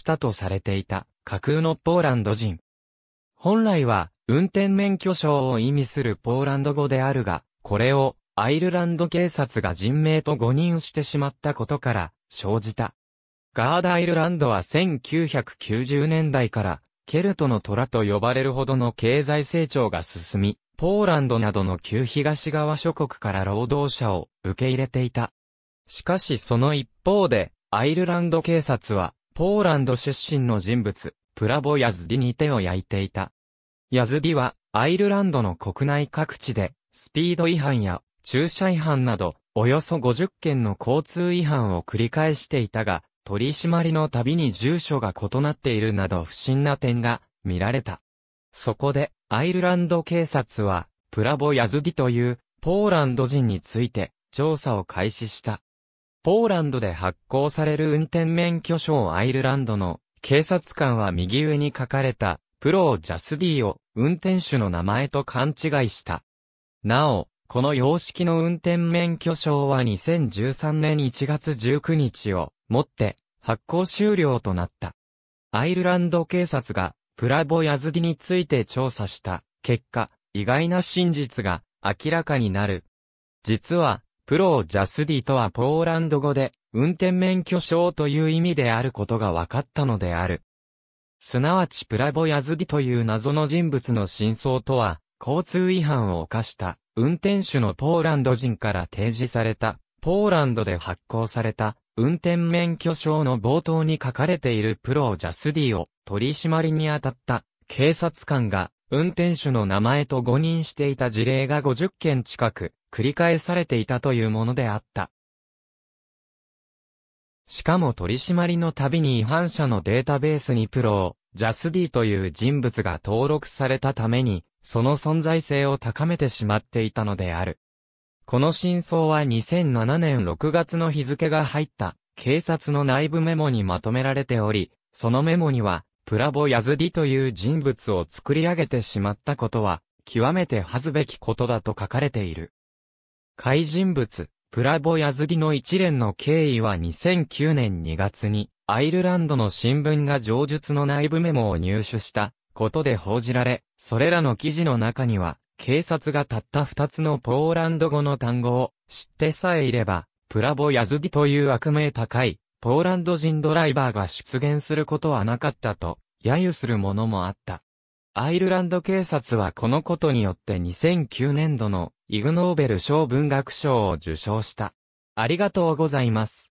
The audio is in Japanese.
したとされていた架空のポーランド人。本来は運転免許証を意味するポーランド語であるが、これをアイルランド警察が人名と誤認してしまったことから生じた。ガーダイルランドは1990年代からケルトの虎と呼ばれるほどの経済成長が進み、ポーランドなどの旧東側諸国から労働者を受け入れていた。しかしその一方で、アイルランド警察は、ポーランド出身の人物、プラボヤズディに手を焼いていた。ヤズディは、アイルランドの国内各地で、スピード違反や、駐車違反など、およそ50件の交通違反を繰り返していたが、取り締まりのたびに住所が異なっているなど不審な点が見られた。そこで、アイルランド警察は、プラボヤズディという、ポーランド人について、調査を開始した。ポーランドで発行される運転免許証アイルランドの警察官は右上に書かれたプロジャスディを運転手の名前と勘違いした。なお、この様式の運転免許証は2013年1月19日をもって発行終了となった。アイルランド警察がプラボヤズディについて調査した結果、意外な真実が明らかになる。実は、プロージャスディとはポーランド語で、運転免許証という意味であることが分かったのである。すなわちプラボヤズディという謎の人物の真相とは、交通違反を犯した、運転手のポーランド人から提示された、ポーランドで発行された、運転免許証の冒頭に書かれているプロージャスディを取り締まりに当たった警察官が運転手の名前と誤認していた事例が50件近く繰り返されていたというものであった。しかも取り締まりのたびに違反者のデータベースにプロを、ジャスディという人物が登録されたために、その存在性を高めてしまっていたのである。この真相は2007年6月の日付が入った警察の内部メモにまとめられており、そのメモにはプラボ・ヤズディという人物を作り上げてしまったことは、極めて恥ずべきことだと書かれている。怪人物、プラボ・ヤズディの一連の経緯は2009年2月に、アイルランドの新聞が上述の内部メモを入手したことで報じられ、それらの記事の中には、警察がたった2つのポーランド語の単語を知ってさえいれば、プラボ・ヤズディという悪名高いポーランド人ドライバーが出現することはなかったと、揶揄するものもあった。アイルランド警察はこのことによって2009年度のイグノーベル賞文学賞を受賞した。ありがとうございます。